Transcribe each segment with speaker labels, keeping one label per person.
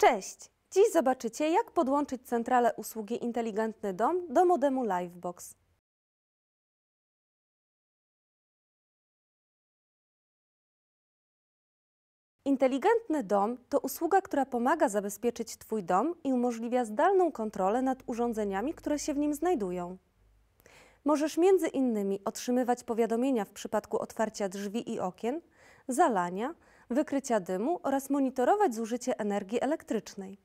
Speaker 1: Cześć! Dziś zobaczycie, jak podłączyć centralę usługi Inteligentny Dom do modemu Livebox. Inteligentny dom to usługa, która pomaga zabezpieczyć Twój dom i umożliwia
Speaker 2: zdalną kontrolę nad urządzeniami, które się w nim znajdują. Możesz między innymi otrzymywać powiadomienia w przypadku otwarcia drzwi i okien, zalania, wykrycia dymu oraz monitorować zużycie energii elektrycznej.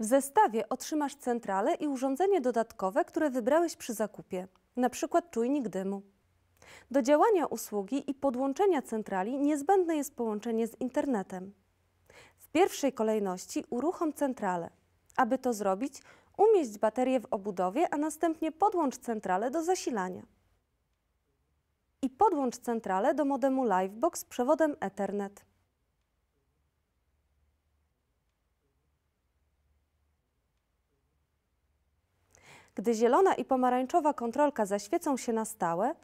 Speaker 2: W zestawie otrzymasz centralę i urządzenie dodatkowe, które wybrałeś przy zakupie, np. czujnik dymu. Do działania usługi i podłączenia centrali niezbędne jest połączenie z internetem. W pierwszej kolejności uruchom centralę. Aby to zrobić, umieść baterię w obudowie, a następnie podłącz centralę do zasilania i podłącz centralę do modemu Livebox z przewodem Ethernet. Gdy zielona i pomarańczowa kontrolka zaświecą się na stałe,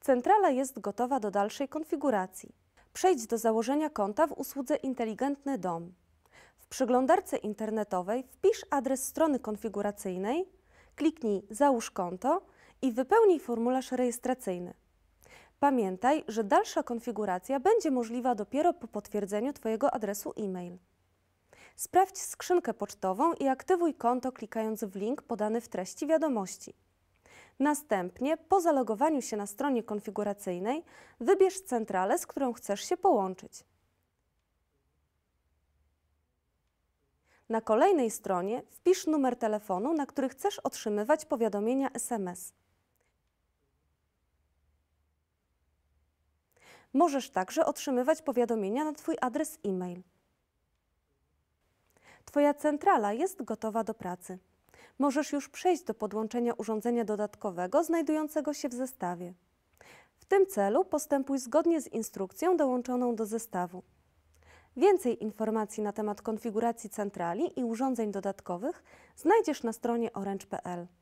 Speaker 2: centrala jest gotowa do dalszej konfiguracji. Przejdź do założenia konta w usłudze Inteligentny Dom. W przeglądarce internetowej wpisz adres strony konfiguracyjnej, kliknij Załóż konto i wypełnij formularz rejestracyjny. Pamiętaj, że dalsza konfiguracja będzie możliwa dopiero po potwierdzeniu Twojego adresu e-mail. Sprawdź skrzynkę pocztową i aktywuj konto klikając w link podany w treści wiadomości. Następnie, po zalogowaniu się na stronie konfiguracyjnej, wybierz centralę, z którą chcesz się połączyć. Na kolejnej stronie wpisz numer telefonu, na który chcesz otrzymywać powiadomienia SMS. Możesz także otrzymywać powiadomienia na Twój adres e-mail. Twoja centrala jest gotowa do pracy. Możesz już przejść do podłączenia urządzenia dodatkowego znajdującego się w zestawie. W tym celu postępuj zgodnie z instrukcją dołączoną do zestawu. Więcej informacji na temat konfiguracji centrali i urządzeń dodatkowych
Speaker 1: znajdziesz na stronie orange.pl.